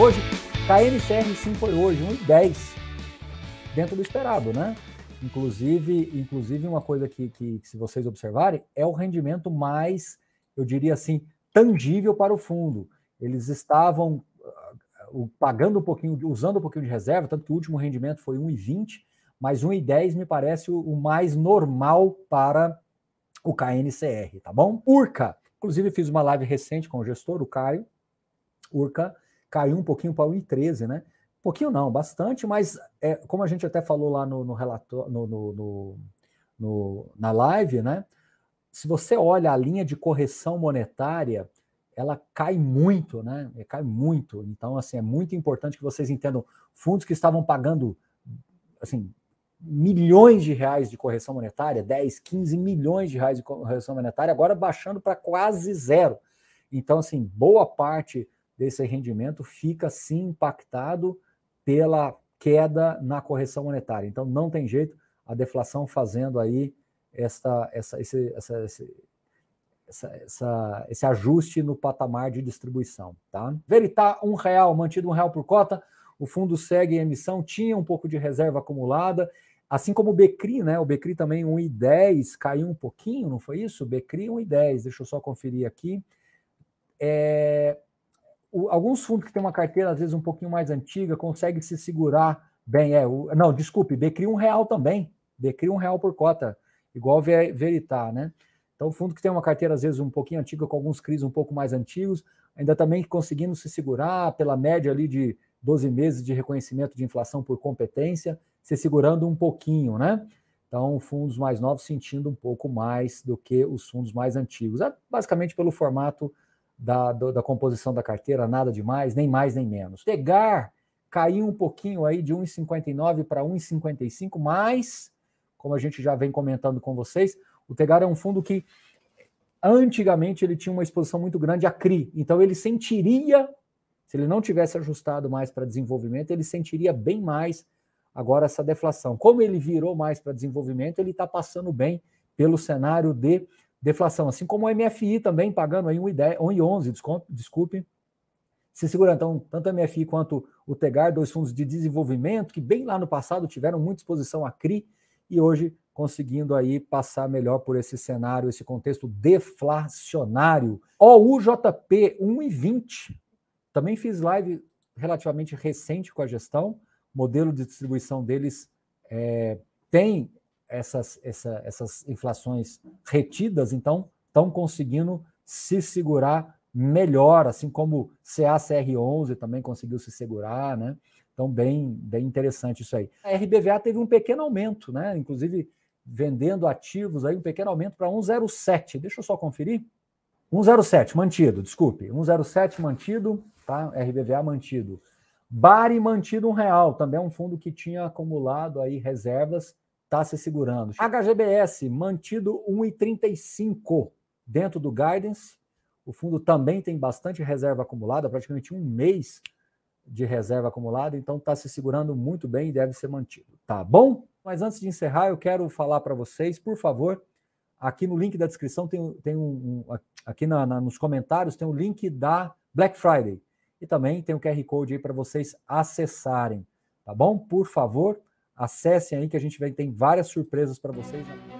Hoje, KNCR sim foi hoje, 1,10. Dentro do esperado, né? Inclusive, inclusive uma coisa que, que, que, se vocês observarem, é o rendimento mais, eu diria assim, tangível para o fundo. Eles estavam ah, pagando um pouquinho, usando um pouquinho de reserva, tanto que o último rendimento foi 1,20, mas 1,10 me parece o, mais normal para o KNCR, tá bom? Urca, inclusive fiz uma live recente com o gestor, o Caio. Urca caiu um pouquinho para 1,13, né? pouquinho não, bastante, mas é, como a gente até falou lá no, no relator, no, no, no, na live, né? Se você olha a linha de correção monetária, ela cai muito, né? É, cai muito. Então, assim, é muito importante que vocês entendam fundos que estavam pagando, assim, milhões de reais de correção monetária, 10, 15 milhões de reais de correção monetária, agora baixando para quase zero. Então, assim, boa parte desse rendimento fica sim impactado pela queda na correção monetária. Então não tem jeito a deflação fazendo aí esta, essa, esse, essa, esse, essa, essa, esse ajuste no patamar de distribuição. Tá? Veritar um real, mantido um real por cota, o fundo segue em emissão, tinha um pouco de reserva acumulada, assim como o Becri, né? O Becri também 1,10 caiu um pouquinho, não foi isso? Becri 1,10, deixa eu só conferir aqui. É, o, alguns fundos que têm uma carteira, às vezes, um pouquinho mais antiga, conseguem se segurar bem. É, o, não, desculpe, Becri um real também. Becri um real por cota, igual Veritar, né? Então, fundo que tem uma carteira, às vezes, um pouquinho antiga, com alguns CRIs um pouco mais antigos, ainda também conseguindo se segurar pela média ali de 12 meses de reconhecimento de inflação por competência, se segurando um pouquinho, né? Então, fundos mais novos sentindo um pouco mais do que os fundos mais antigos. É basicamente pelo formato da, do, da composição da carteira, nada demais, nem mais nem menos. Tegar caiu um pouquinho aí de 1,59 para 1,55, mas, como a gente já vem comentando com vocês, o Tegar é um fundo que antigamente ele tinha uma exposição muito grande a CRI, então ele sentiria, se ele não tivesse ajustado mais para desenvolvimento, ele sentiria bem mais agora essa deflação. Como ele virou mais para desenvolvimento, ele está passando bem pelo cenário de deflação, assim como o MFI também pagando aí 1,11, desculpe. Se segurando, então, tanto o MFI quanto o Tegar, dois fundos de desenvolvimento que bem lá no passado tiveram muita exposição à CRI e hoje conseguindo aí passar melhor por esse cenário, esse contexto deflacionário. OUJP 1,20. Também fiz live relativamente recente com a gestão. O modelo de distribuição deles é, tem essas, essa, essas inflações retidas, então, estão conseguindo se segurar melhor, assim como CACR11 também conseguiu se segurar, né? Então, bem, bem interessante isso aí. A RBVA teve um pequeno aumento, né? Inclusive, vendendo ativos aí, um pequeno aumento para 1,07. Deixa eu só conferir. 1,07 mantido, desculpe. 1,07 mantido, tá? RBVA mantido. Bari mantido um real, também é um fundo que tinha acumulado aí reservas está se segurando. HGBS mantido 1,35 dentro do guidance. O fundo também tem bastante reserva acumulada, praticamente um mês de reserva acumulada, então está se segurando muito bem e deve ser mantido. Tá bom? Mas antes de encerrar, eu quero falar para vocês, por favor, aqui no link da descrição tem, tem um, um aqui na, na, nos comentários tem o um link da Black Friday e também tem o um QR Code aí para vocês acessarem, tá bom? Por favor, Acessem aí que a gente tem várias surpresas para vocês. Né?